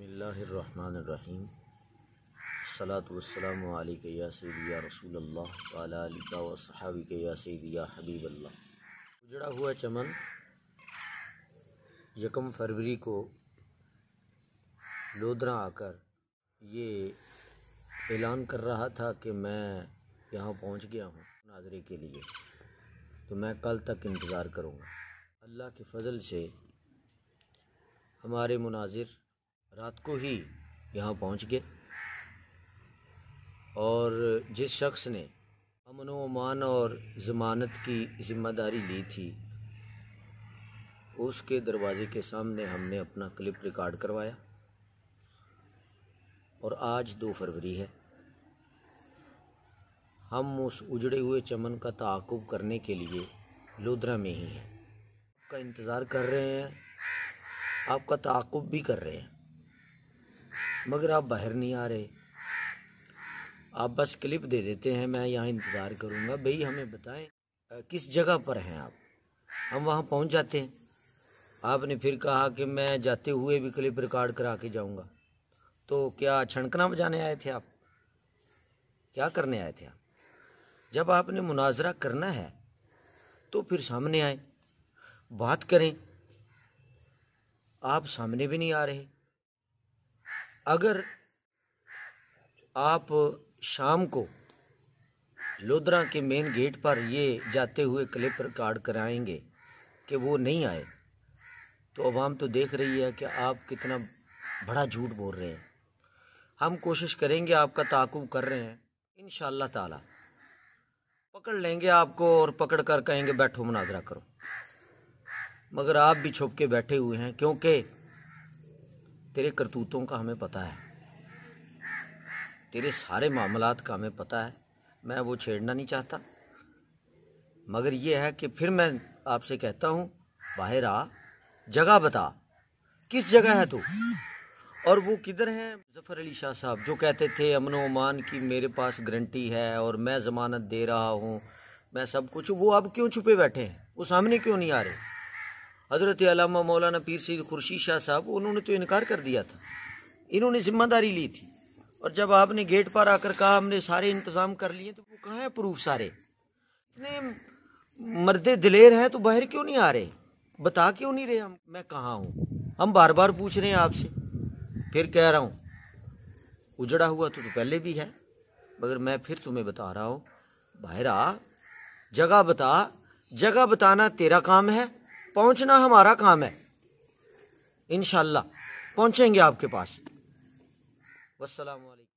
बसमिल्लाम सलातम या सैदिया रसूल अल्लाह वसहाबी के या सैदिया हबीब अल्लाह उजड़ा हुआ चमन यकम फरवरी को लोधरा आकर ये ऐलान कर रहा था कि मैं यहाँ पहुँच गया हूँ नाजरे के लिए तो मैं कल तक इंतज़ार करूँगा अल्लाह के फजल से हमारे मुनाजिर रात को ही यहाँ पहुँच गए और जिस शख्स ने अमन अमान और ज़मानत की ज़िम्मेदारी ली थी उसके दरवाजे के सामने हमने अपना क्लिप रिकॉर्ड करवाया और आज दो फरवरी है हम उस उजड़े हुए चमन का तकुब करने के लिए लोधरा में ही हैं आपका इंतज़ार कर रहे हैं आपका तक़ुब भी कर रहे हैं मगर आप बाहर नहीं आ रहे आप बस क्लिप दे देते हैं मैं यहाँ इंतज़ार करूँगा भाई हमें बताएं किस जगह पर हैं आप हम वहाँ पहुँच जाते हैं आपने फिर कहा कि मैं जाते हुए भी क्लिप रिकॉर्ड करा के जाऊँगा तो क्या छणकना बजाने आए थे आप क्या करने आए थे आप जब आपने मुनाजरा करना है तो फिर सामने आए बात करें आप सामने भी नहीं आ रहे अगर आप शाम को लोधरा के मेन गेट पर ये जाते हुए क्लिप रिकॉर्ड कराएंगे कि वो नहीं आए तो आवाम तो देख रही है कि आप कितना बड़ा झूठ बोल रहे हैं हम कोशिश करेंगे आपका ताकुब कर रहे हैं इन ताला पकड़ लेंगे आपको और पकड़ कर कहेंगे बैठो मुनाजरा करो मगर आप भी छुप के बैठे हुए हैं क्योंकि तेरे करतूतों का हमें पता है तेरे सारे मामलात का हमें पता है मैं वो छेड़ना नहीं चाहता मगर ये है कि फिर मैं आपसे कहता हूँ बाहर आ जगह बता किस जगह है तू और वो किधर है जफर अली शाह साहब जो कहते थे अमन ओमान की मेरे पास गारंटी है और मैं ज़मानत दे रहा हूँ मैं सब कुछ वो अब क्यों छुपे बैठे हैं वो सामने क्यों नहीं आ रहे हज़रत अलामा मौलाना पीर सैद खुर्शीद शाह साहब उन्होंने तो इनकार कर दिया था इन्होंने जिम्मेदारी ली थी और जब आपने गेट पर आकर कहा हमने सारे इंतज़ाम कर लिए तो वो कहाँ है प्रूफ सारे इतने मर्द दिलेर हैं तो बाहर क्यों नहीं आ रहे बता क्यों नहीं रहे हम मैं कहाँ हूँ हम बार बार पूछ रहे हैं आपसे फिर कह रहा हूँ उजड़ा हुआ तो, तो पहले भी है मगर मैं फिर तुम्हें बता रहा हूँ बाहर आ जगह बता जगह बताना तेरा काम है पहुंचना हमारा काम है इनशाला पहुंचेंगे आपके पास वालेकुम